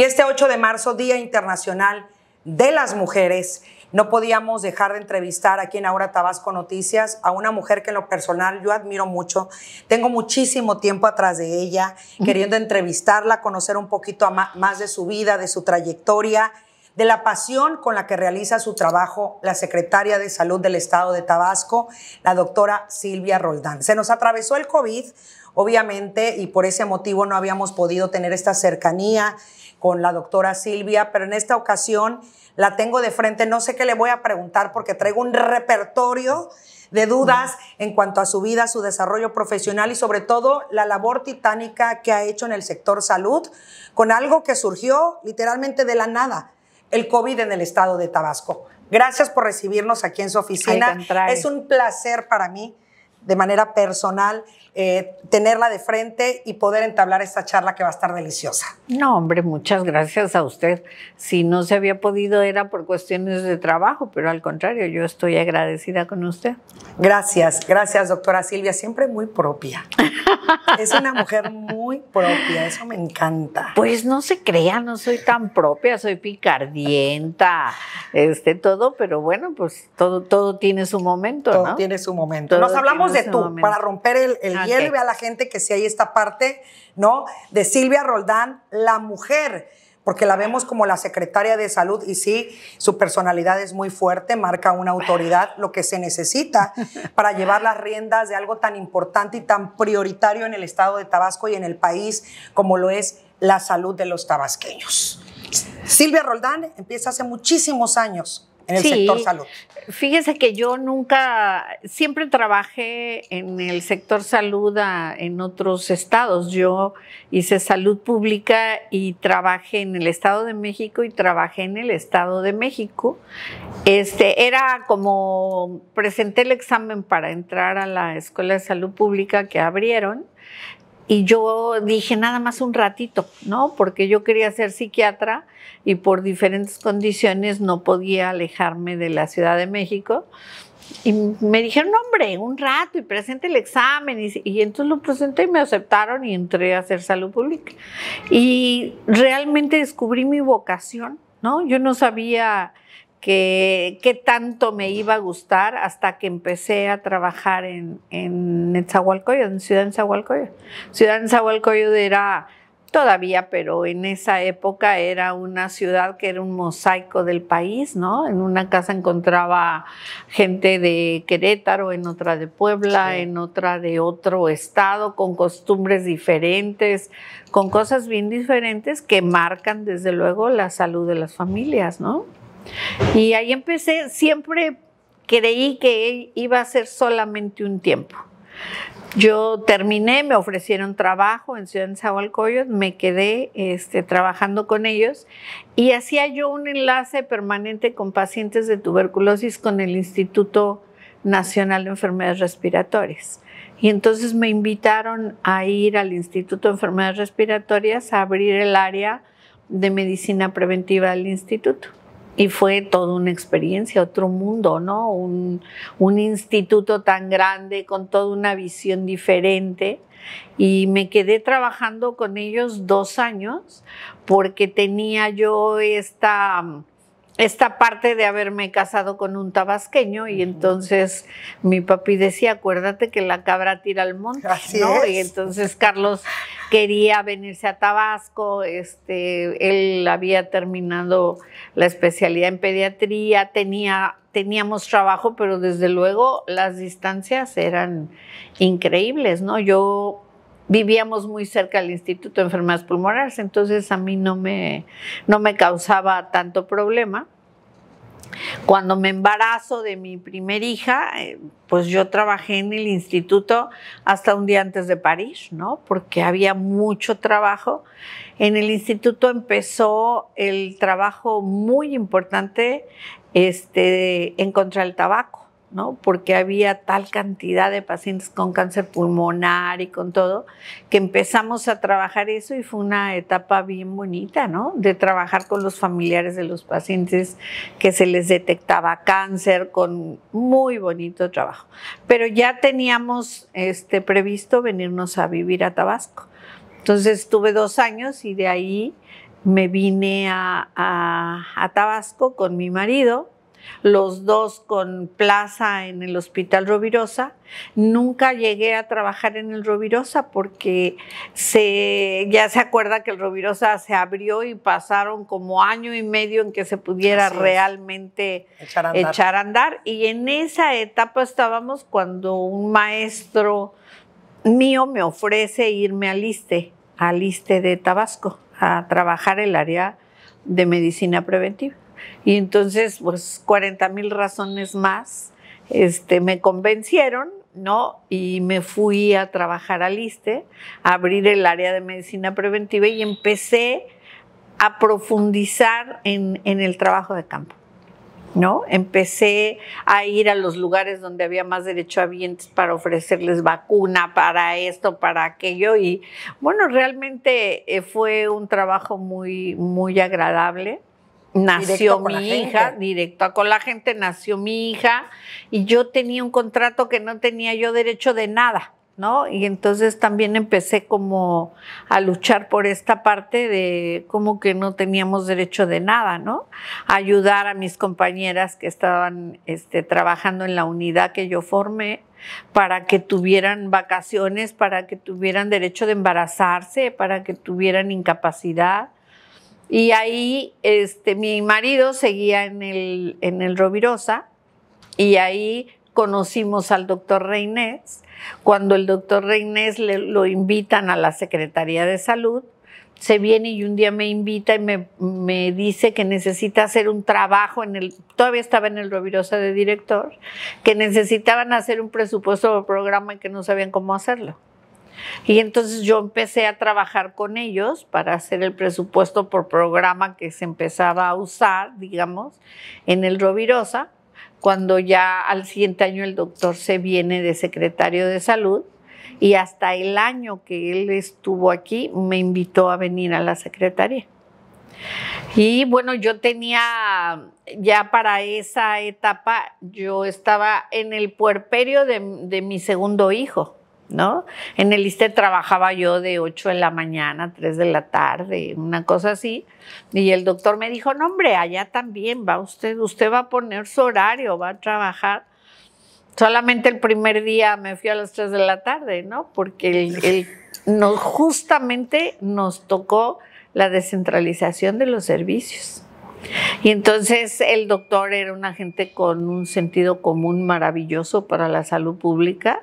Y este 8 de marzo, Día Internacional de las Mujeres, no podíamos dejar de entrevistar aquí en Ahora Tabasco Noticias a una mujer que en lo personal yo admiro mucho. Tengo muchísimo tiempo atrás de ella, queriendo entrevistarla, conocer un poquito más de su vida, de su trayectoria, de la pasión con la que realiza su trabajo la secretaria de Salud del Estado de Tabasco, la doctora Silvia Roldán. Se nos atravesó el COVID, obviamente, y por ese motivo no habíamos podido tener esta cercanía con la doctora Silvia, pero en esta ocasión la tengo de frente. No sé qué le voy a preguntar porque traigo un repertorio de dudas en cuanto a su vida, su desarrollo profesional y sobre todo la labor titánica que ha hecho en el sector salud con algo que surgió literalmente de la nada, el COVID en el estado de Tabasco. Gracias por recibirnos aquí en su oficina. Es un placer para mí, de manera personal, eh, tenerla de frente y poder entablar esta charla que va a estar deliciosa. No, hombre, muchas gracias a usted. Si no se había podido era por cuestiones de trabajo, pero al contrario, yo estoy agradecida con usted. Gracias, gracias, doctora Silvia, siempre muy propia. es una mujer muy propia, eso me encanta. Pues no se crea, no soy tan propia, soy picardienta, este todo, pero bueno, pues todo, todo tiene su momento, todo tiene su momento. Nos hablamos de tú para romper el ah, y a la gente que sí hay esta parte, ¿no? De Silvia Roldán, la mujer porque la vemos como la secretaria de salud y sí, su personalidad es muy fuerte, marca una autoridad, lo que se necesita para llevar las riendas de algo tan importante y tan prioritario en el estado de Tabasco y en el país como lo es la salud de los tabasqueños. Silvia Roldán empieza hace muchísimos años sí, Fíjese que yo nunca, siempre trabajé en el sector salud en otros estados. Yo hice salud pública y trabajé en el Estado de México y trabajé en el Estado de México. Este, era como presenté el examen para entrar a la Escuela de Salud Pública que abrieron y yo dije nada más un ratito, ¿no? Porque yo quería ser psiquiatra y por diferentes condiciones no podía alejarme de la Ciudad de México. Y me dijeron, hombre, un rato y presente el examen. Y, entonces lo presenté y me aceptaron y entré a hacer salud pública. Y realmente descubrí mi vocación, ¿no? Yo no sabía que qué tanto me iba a gustar hasta que empecé a trabajar en, en en Ciudad Nezahualcóyotl. Ciudad Nezahualcóyotl era todavía, pero en esa época era una ciudad que era un mosaico del país, ¿no? En una casa encontraba gente de Querétaro, en otra de Puebla, en otra de otro estado, con costumbres diferentes, con cosas bien diferentes que marcan desde luego la salud de las familias, ¿no? Y ahí empecé, siempre creí que iba a ser solamente un tiempo. Yo terminé, me ofrecieron trabajo en Ciudad de zabalcoyo me quedé este, trabajando con ellos y hacía yo un enlace permanente con pacientes de tuberculosis con el Instituto Nacional de Enfermedades Respiratorias. Y entonces me invitaron a ir al Instituto de Enfermedades Respiratorias a abrir el área de medicina preventiva del instituto. Y fue toda una experiencia, otro mundo, ¿no? Un, un, instituto tan grande con toda una visión diferente. Y me quedé trabajando con ellos dos años porque tenía yo esta esta parte de haberme casado con un tabasqueño y entonces mi papi decía, acuérdate que la cabra tira al monte, ¿no? Y entonces Carlos quería venirse a Tabasco, este, él había terminado la especialidad en pediatría, tenía teníamos trabajo, pero desde luego las distancias eran increíbles, ¿no? Yo vivíamos muy cerca del Instituto de Enfermedades Pulmonares, entonces a mí no me, no me causaba tanto problema. Cuando me embarazo de mi primer hija, eh, pues yo trabajé en el instituto hasta un día antes de París, ¿no? Porque había mucho trabajo. En el instituto empezó el trabajo muy importante este, en contra del tabaco. Porque había tal cantidad de pacientes con cáncer pulmonar y con todo, que empezamos a trabajar eso y fue una etapa bien bonita, ¿no? De trabajar con los familiares de los pacientes que se les detectaba cáncer con muy bonito trabajo. Pero ya teníamos este, previsto venirnos a vivir a Tabasco. Entonces estuve dos años y de ahí me vine a Tabasco con mi marido los dos con plaza en el Hospital Rovirosa. Nunca llegué a trabajar en el Rovirosa porque ya se acuerda que el Rovirosa se abrió y pasaron como año y medio en que se pudiera realmente echar a, andar. Y en esa etapa estábamos cuando un maestro mío me ofrece irme al ISTE, al ISTE de Tabasco, a trabajar el área de medicina preventiva. Y entonces, pues 40 mil razones más este, me convencieron, ¿no? Y me fui a trabajar al ISTE, a abrir el área de medicina preventiva y empecé a profundizar en, en el trabajo de campo. ¿No? Empecé a ir a los lugares donde había más derecho derechohabientes para ofrecerles vacuna, para esto, para aquello. Y bueno, realmente eh, fue un trabajo muy, muy agradable nació mi hija, directo con la gente, nació mi hija y yo tenía un contrato que no tenía yo derecho de nada, ¿no? Y entonces también empecé como a luchar por esta parte de como que no teníamos derecho de nada, ¿no? Ayudar a mis compañeras que estaban este, trabajando en la unidad que yo formé para que tuvieran vacaciones, para que tuvieran derecho de embarazarse, para que tuvieran incapacidad y ahí este, mi marido seguía en el, en el Rovirosa y ahí conocimos al doctor Reynés. Cuando el doctor Reynés le, lo invitan a la Secretaría de Salud, se viene y un día me invita y me, me, dice que necesita hacer un trabajo en el, todavía estaba en el Rovirosa de director, que necesitaban hacer un presupuesto o programa y que no sabían cómo hacerlo. Y entonces yo empecé a trabajar con ellos para hacer el presupuesto por programa que se empezaba a usar, digamos, en el Rovirosa, cuando ya al siguiente año el doctor se viene de secretario de salud y hasta el año que él estuvo aquí me invitó a venir a la secretaría. Y bueno, yo tenía ya para esa etapa, yo estaba en el puerperio de, de mi segundo hijo. En el ISTE trabajaba yo de 8 de la mañana, a 3 de la tarde, una cosa así. Y el doctor me dijo, no hombre, allá también va usted, usted va a poner su horario, va a trabajar. Solamente el primer día me fui a las 3 de la tarde, ¿no? Porque justamente nos tocó la descentralización de los servicios. Y entonces el doctor era un agente con un sentido común maravilloso para la salud pública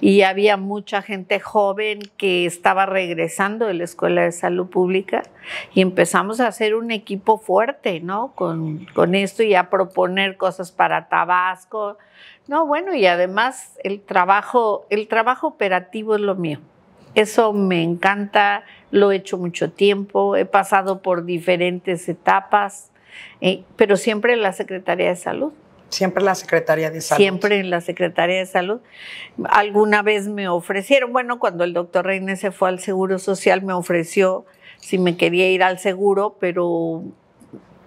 y había mucha gente joven que estaba regresando de la Escuela de Salud Pública y empezamos a hacer un equipo fuerte, ¿no? Con, con esto y a proponer cosas para Tabasco. No, bueno, y además el trabajo, el trabajo operativo es lo mío. Eso me encanta, lo he hecho mucho tiempo, he pasado por diferentes etapas, eh, pero siempre en la Secretaría de Salud. Siempre en la Secretaría de Salud. Siempre en la Secretaría de Salud. Alguna vez me ofrecieron, bueno, cuando el doctor Reine se fue al Seguro Social, me ofreció si me quería ir al seguro, pero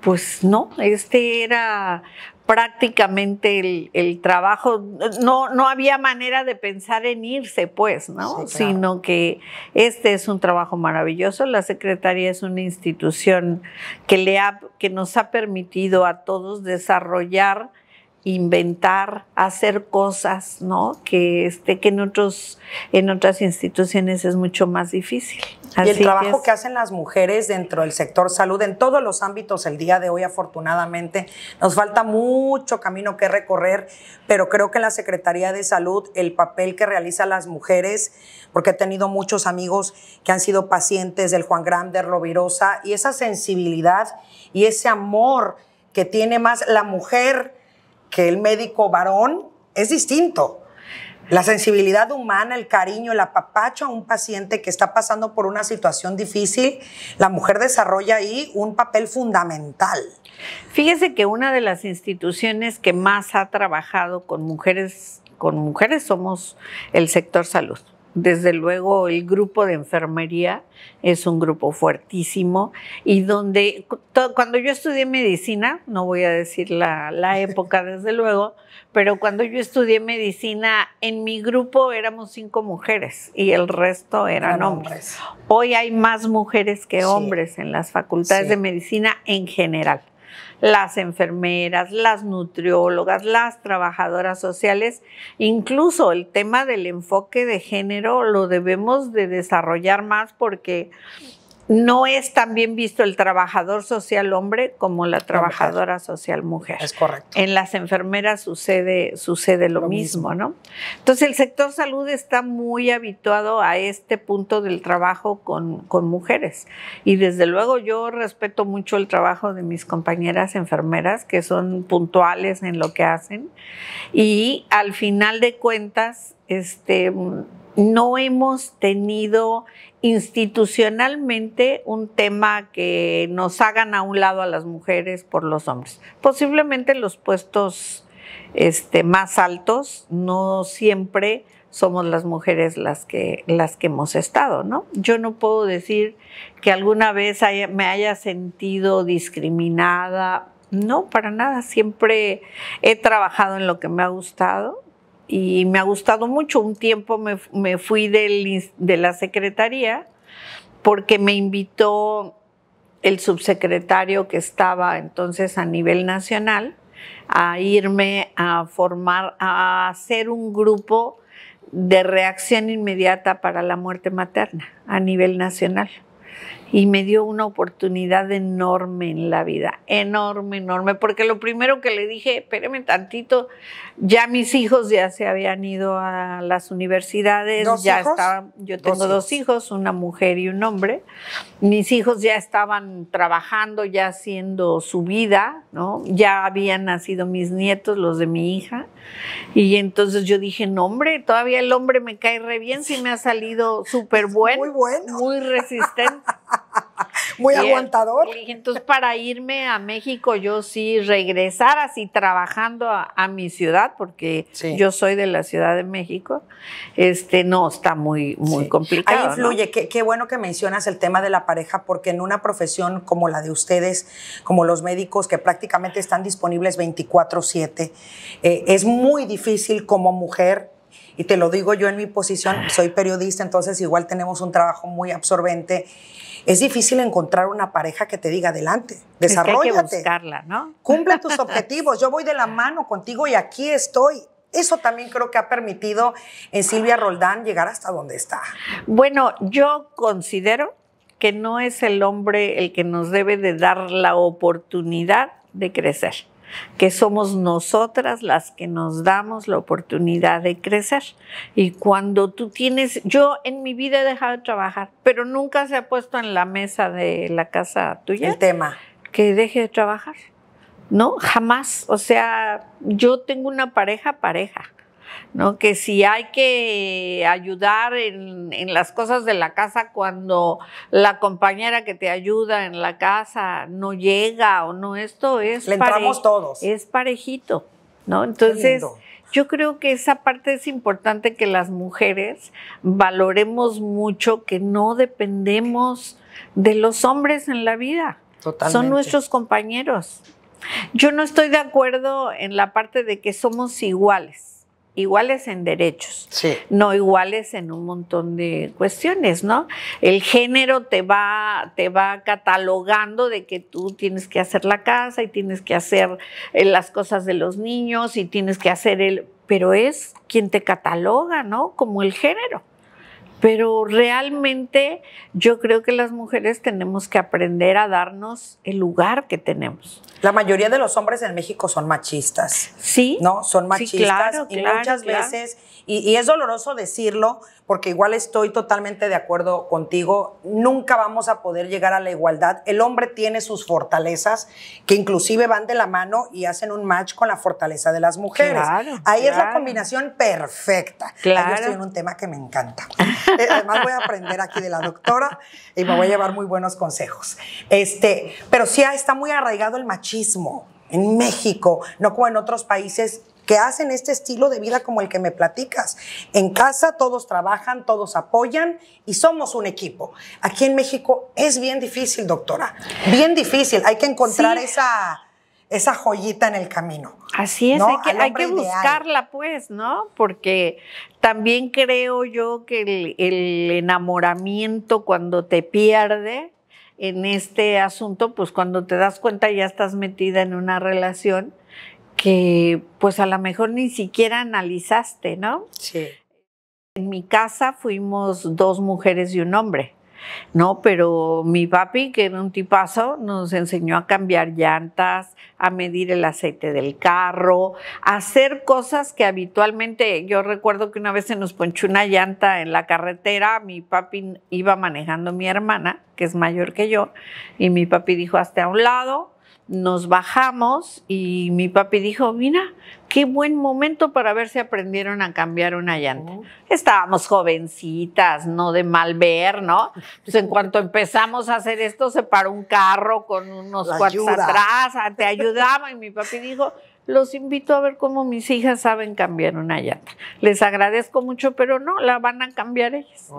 pues no, este era prácticamente el, trabajo, no, no había manera de pensar en irse, pues, ¿no? Sino que este es un trabajo maravilloso. La Secretaría es una institución que, le ha, que nos ha permitido a todos desarrollar inventar, hacer cosas, ¿no? Que, este, que en, otros, en otras instituciones es mucho más difícil. y el trabajo que, hacen las mujeres dentro del sector salud, en todos los ámbitos, el día de hoy, afortunadamente, nos falta mucho camino que recorrer, pero creo que en la Secretaría de Salud, el papel que realizan las mujeres, porque he tenido muchos amigos que han sido pacientes del Juan de Rovirosa, y esa sensibilidad y ese amor que tiene más la mujer, que el médico varón es distinto. La sensibilidad humana, el cariño, el apapacho a un paciente que está pasando por una situación difícil, la mujer desarrolla ahí un papel fundamental. Fíjese que una de las instituciones que más ha trabajado con mujeres, con mujeres somos el sector salud. Desde luego el grupo de enfermería es un grupo fuertísimo y donde cuando yo estudié medicina, no voy a decir la, época desde luego, pero cuando yo estudié medicina en mi grupo éramos cinco mujeres y el resto eran, hombres. Hoy hay más mujeres que hombres en las facultades de medicina en general las enfermeras, las nutriólogas, las trabajadoras sociales, incluso el tema del enfoque de género lo debemos de desarrollar más porque no es tan bien visto el trabajador social hombre como la trabajadora social mujer. Es correcto. En las enfermeras sucede, sucede lo, mismo, mismo, ¿no? Entonces el sector salud está muy habituado a este punto del trabajo con, con mujeres. Y desde luego yo respeto mucho el trabajo de mis compañeras enfermeras, que son puntuales en lo que hacen. Y al final de cuentas, este no hemos tenido institucionalmente un tema que nos hagan a un lado a las mujeres por los hombres. Posiblemente los puestos este, más altos no siempre somos las mujeres las que, las que hemos estado, ¿no? Yo no puedo decir que alguna vez me haya sentido discriminada, no, para nada, siempre he trabajado en lo que me ha gustado, y me ha gustado mucho. Un tiempo me, fui de la Secretaría porque me invitó el subsecretario que estaba entonces a nivel nacional a irme a formar, a hacer un grupo de reacción inmediata para la muerte materna a nivel nacional y me dio una oportunidad enorme en la vida, enorme, enorme, porque lo primero que le dije, espéreme tantito, ya mis hijos ya se habían ido a las universidades, ya estaban, yo tengo dos, hijos. una mujer y un hombre, mis hijos ya estaban trabajando, ya haciendo su vida, ¿no? Ya habían nacido mis nietos, los de mi hija, y entonces yo dije, no hombre, todavía el hombre me cae re bien, si me ha salido súper bueno, muy bueno, muy resistente. Muy aguantador. entonces, para irme a México, yo sí regresar así trabajando a, mi ciudad, porque yo soy de la Ciudad de México, este, no, está muy, muy complicado. Ahí influye, qué, qué, bueno que mencionas el tema de la pareja, porque en una profesión como la de ustedes, como los médicos, que prácticamente están disponibles 24-7, eh, es muy difícil como mujer y te lo digo yo en mi posición, soy periodista, entonces igual tenemos un trabajo muy absorbente es difícil encontrar una pareja que te diga adelante, desarrollate. ¿no? Cumple tus objetivos, yo voy de la mano contigo y aquí estoy. Eso también creo que ha permitido en Silvia Roldán llegar hasta donde está. Bueno, yo considero que no es el hombre el que nos debe de dar la oportunidad de crecer que somos nosotras las que nos damos la oportunidad de crecer. Y cuando tú tienes, yo en mi vida he dejado de trabajar, pero nunca se ha puesto en la mesa de la casa tuya. El tema. Que deje de trabajar. No, jamás. O sea, yo tengo una pareja, pareja. ¿no? Que si hay que ayudar en, las cosas de la casa cuando la compañera que te ayuda en la casa no llega o no, esto es. todos. Es parejito, ¿no? Entonces. Yo creo que esa parte es importante que las mujeres valoremos mucho que no dependemos de los hombres en la vida. Son nuestros compañeros. Yo no estoy de acuerdo en la parte de que somos iguales iguales en derechos, no iguales en un montón de cuestiones, ¿no? El género te va, te va catalogando de que tú tienes que hacer la casa y tienes que hacer eh, las cosas de los niños y tienes que hacer el, pero es quien te cataloga, ¿no? Como el género pero realmente yo creo que las mujeres tenemos que aprender a darnos el lugar que tenemos. La mayoría de los hombres en México son machistas. Sí. No, son machistas. y muchas veces, y, es doloroso decirlo, porque igual estoy totalmente de acuerdo contigo, nunca vamos a poder llegar a la igualdad. El hombre tiene sus fortalezas que inclusive van de la mano y hacen un match con la fortaleza de las mujeres. Ahí es la combinación perfecta. Claro. estoy en un tema que me encanta. Eh, además voy a aprender aquí de la doctora y me voy a llevar muy buenos consejos. Este, pero sí ah, está muy arraigado el machismo en México, no como en otros países que hacen este estilo de vida como el que me platicas. En casa todos trabajan, todos apoyan y somos un equipo. Aquí en México es bien difícil, doctora. Bien difícil. Hay que encontrar esa esa joyita en el camino. Así es, hay que, buscarla, pues, ¿no? Porque también creo yo que el, el, enamoramiento cuando te pierde en este asunto, pues cuando te das cuenta ya estás metida en una relación que pues a lo mejor ni siquiera analizaste, ¿no? Sí. En mi casa fuimos dos mujeres y un hombre, ¿no? Pero mi papi, que era un tipazo, nos enseñó a cambiar llantas, a medir el aceite del carro, a hacer cosas que habitualmente, yo recuerdo que una vez se nos ponchó una llanta en la carretera, mi papi iba manejando a mi hermana, que es mayor que yo, y mi papi dijo, hasta a un lado, nos bajamos y mi papi dijo, mira, qué buen momento para ver si aprendieron a cambiar una llanta. Oh. Estábamos jovencitas, no de mal ver, ¿no? Pues en cuanto empezamos a hacer esto, se paró un carro con unos cuartos atrás, te ayudaba y mi papi dijo, los invito a ver cómo mis hijas saben cambiar una llanta. Les agradezco mucho, pero no, la van a cambiar ellas.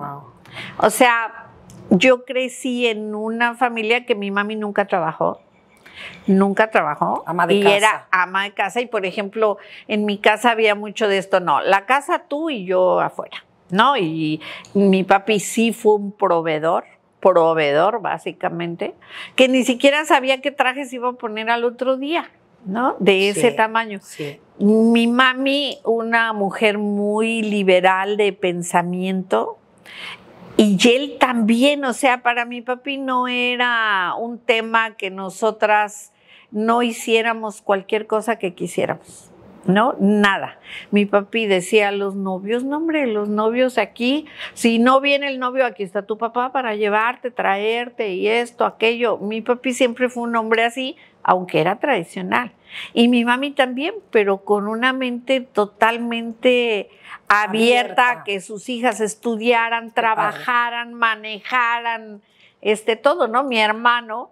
O sea, yo crecí en una familia que mi mami nunca trabajó nunca trabajó. Ama de y era ama de casa. Y por ejemplo, en mi casa había mucho de esto. No, la casa tú y yo afuera. No, y mi papi sí fue un proveedor proveedor básicamente, que ni siquiera sabía qué trajes iba a poner al otro día, ¿no? De ese tamaño. Mi mami, una mujer muy liberal de pensamiento, y él también, o sea, para mi papi no era un tema que nosotras no hiciéramos cualquier cosa que quisiéramos. ¿no? Nada. Mi papi decía, los novios, nombre, hombre, los novios aquí, si no viene el novio, aquí está tu papá para llevarte, traerte y esto, aquello. Mi papi siempre fue un hombre así aunque era tradicional. Y mi mami también, pero con una mente totalmente abierta, a que sus hijas estudiaran, trabajaran, manejaran, este todo, ¿no? Mi hermano,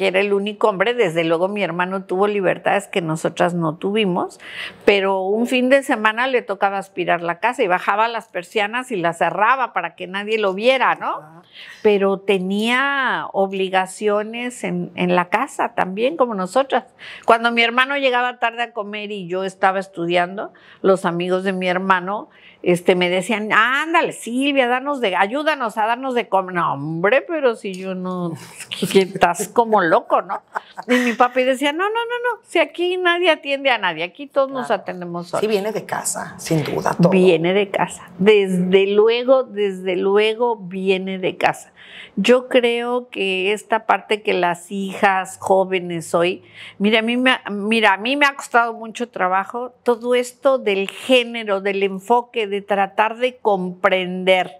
que era el único hombre, desde luego mi hermano tuvo libertades que nosotras no tuvimos, pero un fin de semana le tocaba aspirar la casa y bajaba las persianas y las cerraba para que nadie lo viera, ¿no? Ah. Pero tenía obligaciones en, en la casa también, como nosotras. Cuando mi hermano llegaba tarde a comer y yo estaba estudiando, los amigos de mi hermano este, me decían, ándale, Silvia, danos de, ayúdanos a darnos de comer. No, hombre, pero si yo no, estás como loco, ¿no? Y mi papi decía, no, no, no, no, si aquí nadie atiende a nadie, aquí todos nos atendemos solos. Sí, viene de casa, sin duda, todo. Viene de casa, desde luego, desde luego viene de casa. Yo creo que esta parte que las hijas jóvenes hoy, mira, a mí mira, a mí me ha costado mucho trabajo todo esto del género, del enfoque, de tratar de comprender.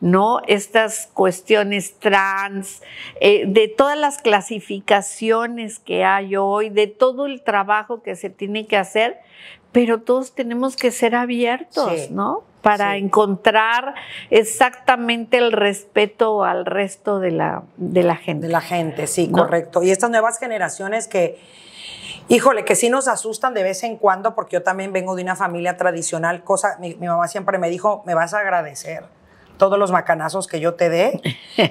¿no? Estas cuestiones trans, eh, de todas las clasificaciones que hay hoy, de todo el trabajo que se tiene que hacer, pero todos tenemos que ser abiertos, ¿no? Para encontrar exactamente el respeto al resto de la, de la gente. De la gente, sí, correcto. Y estas nuevas generaciones que Híjole, que sí nos asustan de vez en cuando, porque yo también vengo de una familia tradicional, cosa, mi, mi mamá siempre me dijo, me vas a agradecer todos los macanazos que yo te dé,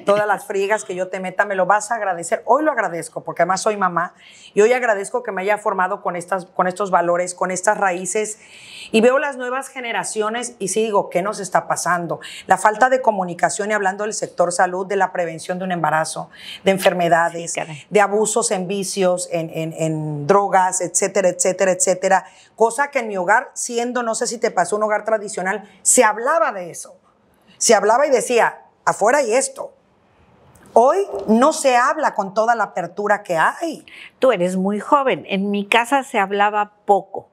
todas las friegas que yo te meta, me lo vas a agradecer. Hoy lo agradezco, porque además soy mamá, y hoy agradezco que me haya formado con, estas, con estos valores, con estas raíces, y veo las nuevas generaciones y sí digo, ¿qué nos está pasando? La falta de comunicación, y hablando del sector salud, de la prevención de un embarazo, de enfermedades, de abusos en vicios, en, en, en drogas, etcétera, etcétera, etcétera. Cosa que en mi hogar, siendo, no sé si te pasó, un hogar tradicional, se hablaba de eso se hablaba y decía, afuera y esto. Hoy no se habla con toda la apertura que hay. Tú eres muy joven. En mi casa se hablaba poco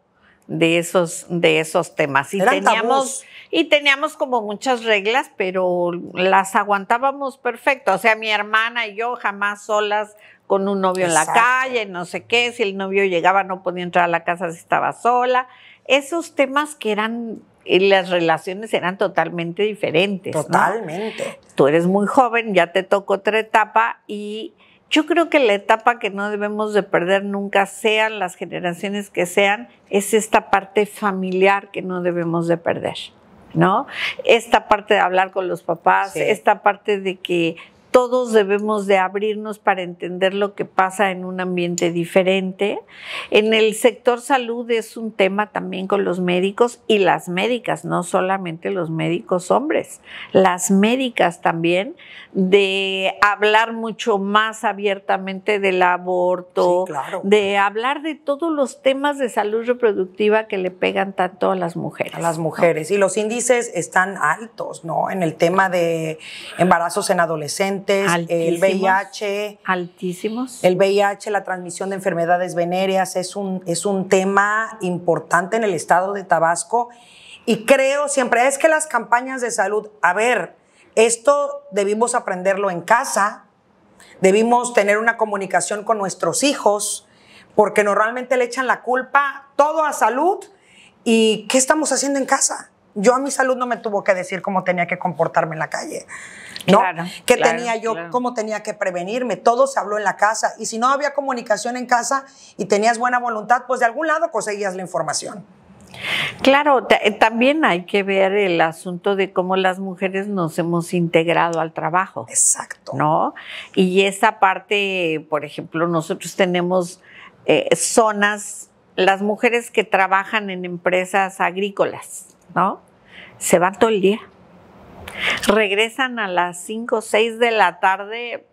de esos, de esos temas. Y teníamos, y teníamos como muchas reglas, pero las aguantábamos perfecto. O sea, mi hermana y yo jamás solas con un novio en la calle, no sé qué, si el novio llegaba no podía entrar a la casa si estaba sola. Esos temas que eran y eh, las relaciones eran totalmente diferentes. Totalmente. Tú eres muy joven, ya te tocó otra etapa y yo creo que la etapa que no debemos de perder nunca, sean las generaciones que sean, es esta parte familiar que no debemos de perder. ¿no? Esta parte de hablar con los papás, esta parte de que todos debemos de abrirnos para entender lo que pasa en un ambiente diferente. En el sector salud es un tema también con los médicos y las médicas, no solamente los médicos hombres, las médicas también, de hablar mucho más abiertamente del aborto, de hablar de todos los temas de salud reproductiva que le pegan tanto a las mujeres. A las mujeres. Y los índices están altos, ¿no? En el tema de embarazos en adolescentes el VIH. Altísimos. El VIH, la transmisión de enfermedades venéreas, es un, es un tema importante en el estado de Tabasco. Y creo siempre, es que las campañas de salud, a ver, esto debimos aprenderlo en casa, debimos tener una comunicación con nuestros hijos, porque normalmente le echan la culpa todo a salud. ¿Y qué estamos haciendo en casa? Yo a mi salud no me tuvo que decir cómo tenía que comportarme en la calle, ¿no? ¿Qué tenía yo? ¿Cómo tenía que prevenirme? Todo se habló en la casa. Y si no había comunicación en casa y tenías buena voluntad, pues de algún lado conseguías la información. Claro, eh, también hay que ver el asunto de cómo las mujeres nos hemos integrado al trabajo. Exacto. ¿No? Y esa parte, por ejemplo, nosotros tenemos eh, zonas, las mujeres que trabajan en empresas agrícolas. ¿no? Se van todo el día. Regresan a las 5 o 6 de la tarde. Eh,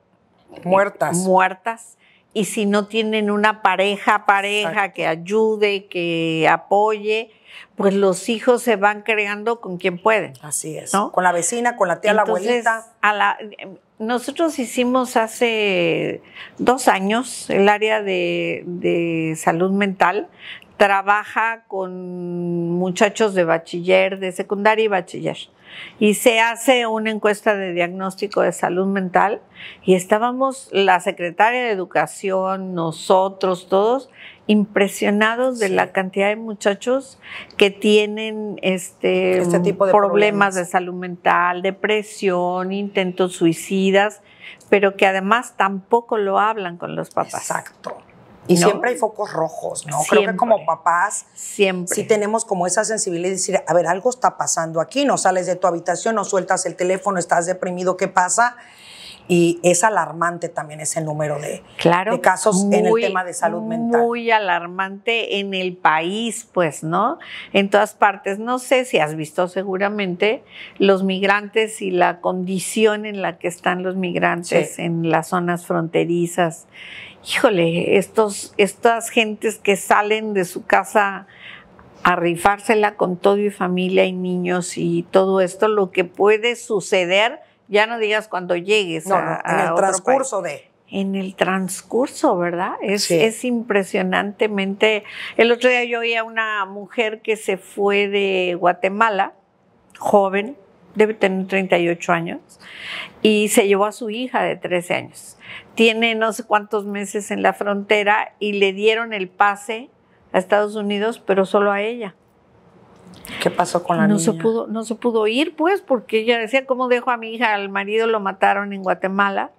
muertas. Muertas. Y si no tienen una pareja, pareja que ayude, que apoye, pues los hijos se van creando con quien pueden. Así es. ¿no? Con la vecina, con la tía, la abuelita. A la, em, nosotros hicimos hace dos años el área de, de salud mental trabaja con muchachos de bachiller, de secundaria y bachiller. Y se hace una encuesta de diagnóstico de salud mental y estábamos la secretaria de educación, nosotros todos, impresionados de la cantidad de muchachos que tienen este, este tipo de problemas, problemas de salud mental, depresión, intentos suicidas, pero que además tampoco lo hablan con los papás. Exacto. Y siempre hay focos rojos, ¿no? Creo que como papás, siempre. Sí tenemos como esa sensibilidad de decir, a ver, algo está pasando aquí, no sales de tu habitación, no sueltas el teléfono, estás deprimido, ¿qué pasa? y es alarmante también ese número de, casos en el tema de salud mental. Muy alarmante en el país, pues, ¿no? En todas partes. No sé si has visto seguramente los migrantes y la condición en la que están los migrantes en las zonas fronterizas. Híjole, estos, estas gentes que salen de su casa a rifársela con todo y familia y niños y todo esto, lo que puede suceder ya no digas cuando llegues. No, en el transcurso de. En el transcurso, ¿verdad? Es, es impresionantemente. El otro día yo oí a una mujer que se fue de Guatemala, joven, debe tener 38 años, y se llevó a su hija de 13 años. Tiene no sé cuántos meses en la frontera y le dieron el pase a Estados Unidos, pero solo a ella. ¿Qué pasó con la no niña? Se pudo, no se pudo ir, pues, porque ella decía, ¿cómo dejo a mi hija? Al marido lo mataron en Guatemala.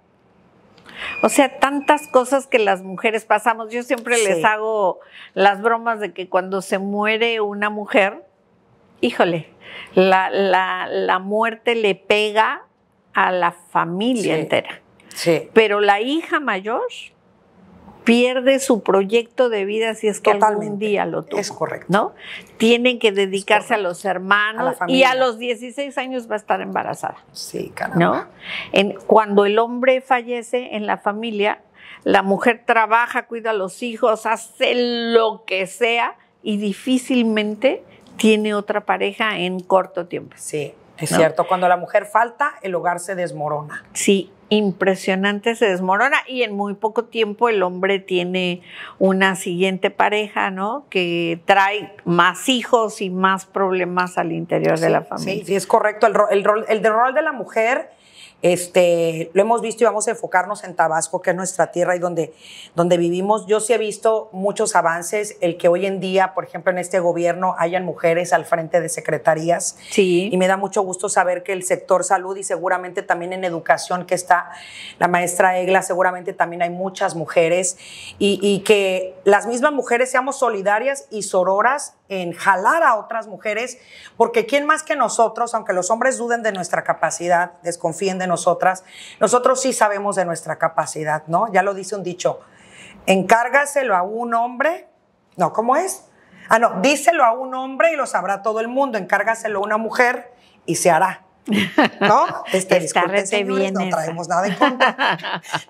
O sea, tantas cosas que las mujeres pasamos. Yo siempre les hago las bromas de que cuando se muere una mujer, híjole, la, muerte le pega a la familia entera. Sí. Pero la hija mayor pierde su proyecto de vida si es que algún día lo tuvo. Es correcto. ¿No? Tienen que dedicarse a los hermanos y a los 16 años va a estar embarazada. Sí, claro. ¿No? cuando el hombre fallece en la familia, la mujer trabaja, cuida a los hijos, hace lo que sea y difícilmente tiene otra pareja en corto tiempo. Sí, es cierto. Cuando la mujer falta, el hogar se desmorona. Sí, impresionante se desmorona y en muy poco tiempo el hombre tiene una siguiente pareja, ¿no? Que trae más hijos y más problemas al interior de la familia. Sí, es correcto. El, el, el rol de la mujer este, lo hemos visto y vamos a enfocarnos en Tabasco, que es nuestra tierra y donde, donde vivimos. Yo sí he visto muchos avances, el que hoy en día, por ejemplo, en este gobierno hayan mujeres al frente de secretarías. Sí. Y me da mucho gusto saber que el sector salud y seguramente también en educación, que está la maestra Egla, seguramente también hay muchas mujeres y, y que las mismas mujeres seamos solidarias y sororas en jalar a otras mujeres, porque quién más que nosotros, aunque los hombres duden de nuestra capacidad, desconfíen de nosotras, nosotros sí sabemos de nuestra capacidad, ¿no? Ya lo dice un dicho, encárgaselo a un hombre, ¿no? ¿Cómo es? Ah, no, díselo a un hombre y lo sabrá todo el mundo, encárgaselo a una mujer y se hará. ¿no?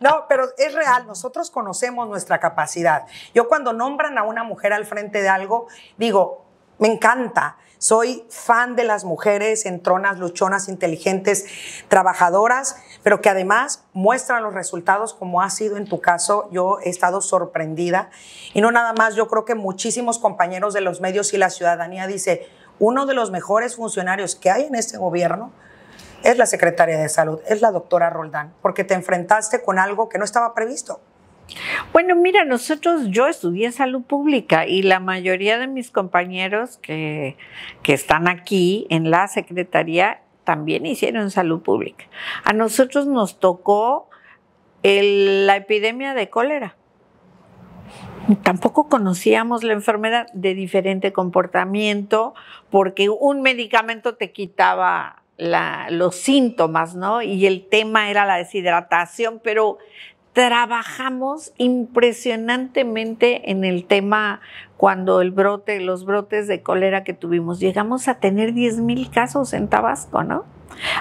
no pero es real, nosotros conocemos nuestra capacidad. Yo cuando nombran a una mujer al frente de algo, digo, me encanta. Soy fan de las mujeres entronas, luchonas, inteligentes, trabajadoras, pero que además muestran los resultados como ha sido en tu caso. Yo he estado sorprendida. Y no nada más, yo creo que muchísimos compañeros de los medios y la ciudadanía dice, uno de los mejores funcionarios que hay en este gobierno es la secretaria de salud, es la doctora Roldán, porque te enfrentaste con algo que no estaba previsto. Bueno, mira, nosotros, yo estudié salud pública y la mayoría de mis compañeros que, están aquí en la secretaría también hicieron salud pública. A nosotros nos tocó la epidemia de cólera. Tampoco conocíamos la enfermedad de diferente comportamiento porque un medicamento te quitaba los síntomas, ¿no? Y el tema era la deshidratación, pero trabajamos impresionantemente en el tema cuando el brote, los brotes de cólera que tuvimos, llegamos a tener 10 mil casos en Tabasco, ¿no?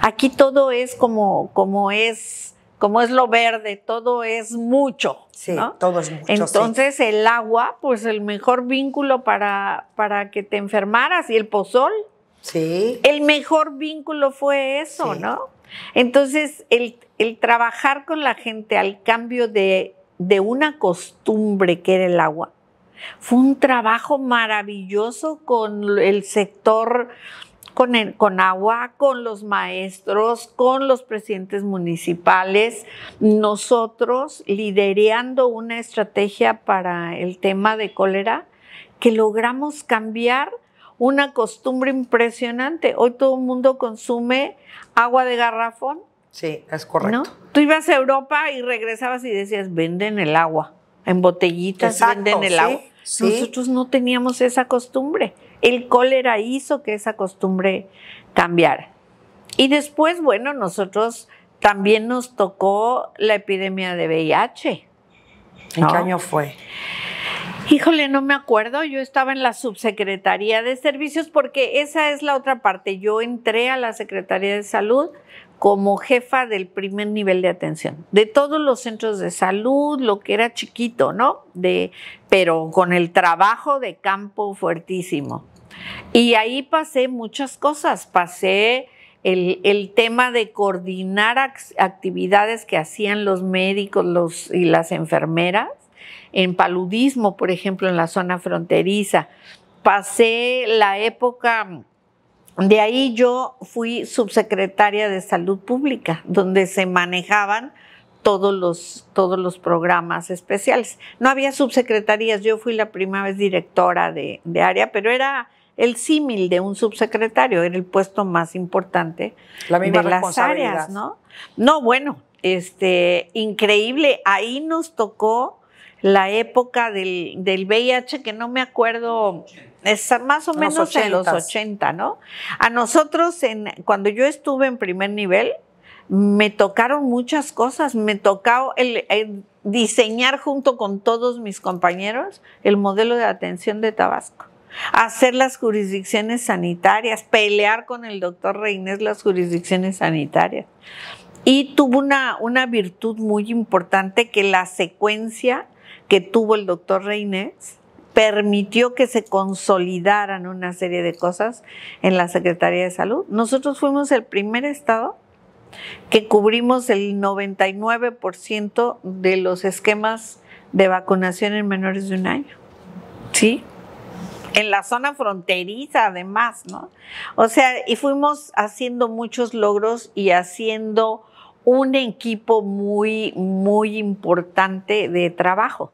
Aquí todo es como, como es, como es lo verde, todo es mucho. ¿no? todo es mucho. Entonces el agua, pues el mejor vínculo para, para que te enfermaras y el pozol. Sí. El mejor vínculo fue eso, ¿no? Entonces, el, trabajar con la gente al cambio de, una costumbre que era el agua, fue un trabajo maravilloso con el sector, con, con agua, con los maestros, con los presidentes municipales, nosotros liderando una estrategia para el tema de cólera que logramos cambiar una costumbre impresionante. Hoy todo el mundo consume agua de garrafón. Sí, es correcto. Tú ibas a Europa y regresabas y decías, venden el agua. En botellitas venden el agua. Nosotros no teníamos esa costumbre. El cólera hizo que esa costumbre cambiara. Y después, bueno, nosotros también nos tocó la epidemia de VIH. ¿En qué año fue? Híjole, no me acuerdo, yo estaba en la subsecretaría de servicios porque esa es la otra parte. Yo entré a la Secretaría de Salud como jefa del primer nivel de atención, de todos los centros de salud, lo que era chiquito, ¿no? De, pero con el trabajo de campo fuertísimo. Y ahí pasé muchas cosas, pasé el, el tema de coordinar actividades que hacían los médicos los, y las enfermeras en paludismo, por ejemplo, en la zona fronteriza. Pasé la época, de ahí yo fui subsecretaria de salud pública, donde se manejaban todos los, todos los programas especiales. No había subsecretarías, yo fui la primera vez directora de, área, pero era el símil de un subsecretario, era el puesto más importante de las áreas, ¿no? No, bueno, este, increíble, ahí nos tocó la época del, del VIH, que no me acuerdo, es más o menos en los 80, ¿no? A nosotros, en, cuando yo estuve en primer nivel, me tocaron muchas cosas, me tocó el, diseñar junto con todos mis compañeros el modelo de atención de Tabasco hacer las jurisdicciones sanitarias, pelear con el doctor Reinés las jurisdicciones sanitarias. Y tuvo una, una virtud muy importante que la secuencia que tuvo el doctor Reynés permitió que se consolidaran una serie de cosas en la Secretaría de Salud. Nosotros fuimos el primer estado que cubrimos el 99% de los esquemas de vacunación en menores de un año. ¿Sí? En la zona fronteriza, además, ¿no? O sea, y fuimos haciendo muchos logros y haciendo un equipo muy, muy importante de trabajo.